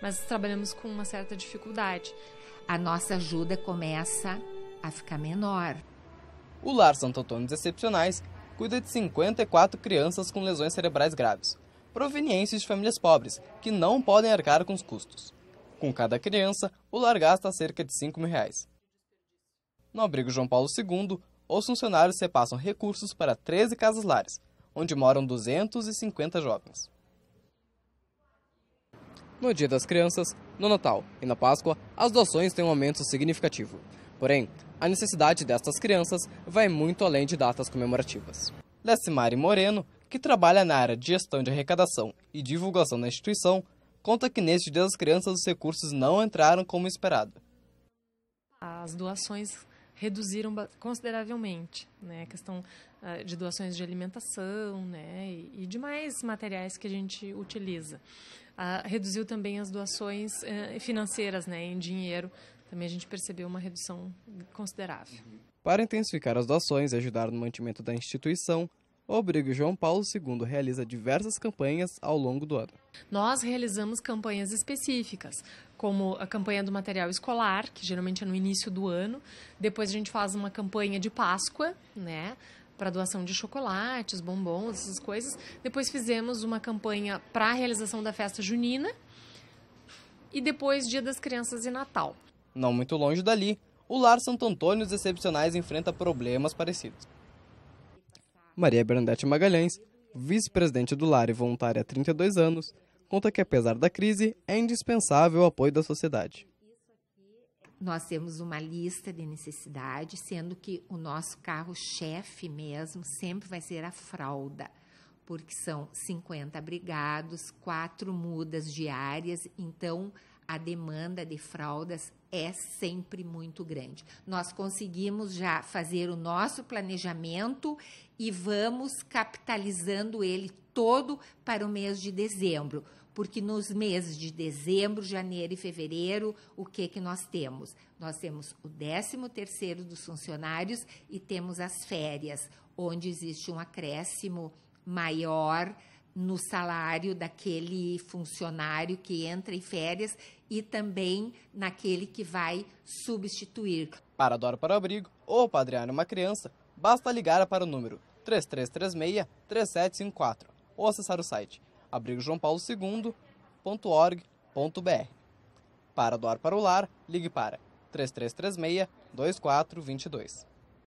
mas trabalhamos com uma certa dificuldade. A nossa ajuda começa a ficar menor. O Lar Santo Antônio Excepcionais cuida de 54 crianças com lesões cerebrais graves, provenientes de famílias pobres, que não podem arcar com os custos. Com cada criança, o lar gasta cerca de 5 mil reais. No abrigo João Paulo II, os funcionários repassam recursos para 13 casas-lares, onde moram 250 jovens no Dia das Crianças, no Natal e na Páscoa, as doações têm um aumento significativo. Porém, a necessidade destas crianças vai muito além de datas comemorativas. Lessimari Moreno, que trabalha na área de gestão de arrecadação e divulgação da instituição, conta que neste Dia das Crianças os recursos não entraram como esperado. As doações reduziram consideravelmente, né? A questão uh, de doações de alimentação, né? E, e demais materiais que a gente utiliza. Uh, reduziu também as doações uh, financeiras, né? Em dinheiro, também a gente percebeu uma redução considerável. Para intensificar as doações e ajudar no mantimento da instituição, o Obrigo João Paulo II realiza diversas campanhas ao longo do ano. Nós realizamos campanhas específicas como a campanha do material escolar, que geralmente é no início do ano. Depois a gente faz uma campanha de Páscoa, né? para doação de chocolates, bombons, essas coisas. Depois fizemos uma campanha para a realização da festa junina e depois Dia das Crianças e Natal. Não muito longe dali, o Lar Santo Antônio dos Excepcionais enfrenta problemas parecidos. Maria Bernadette Magalhães, vice-presidente do Lar e voluntária há 32 anos, conta que, apesar da crise, é indispensável o apoio da sociedade. Nós temos uma lista de necessidades, sendo que o nosso carro-chefe mesmo sempre vai ser a fralda, porque são 50 brigados, quatro mudas diárias, então a demanda de fraldas é sempre muito grande. Nós conseguimos já fazer o nosso planejamento e vamos capitalizando ele todo para o mês de dezembro, porque nos meses de dezembro, janeiro e fevereiro, o que que nós temos? Nós temos o 13º dos funcionários e temos as férias, onde existe um acréscimo maior no salário daquele funcionário que entra em férias e também naquele que vai substituir. Para doar para o abrigo ou padrear uma criança, basta ligar para o número 3336-3754 ou acessar o site abrigojp2.org.br. Para doar para o lar, ligue para 3336-2422.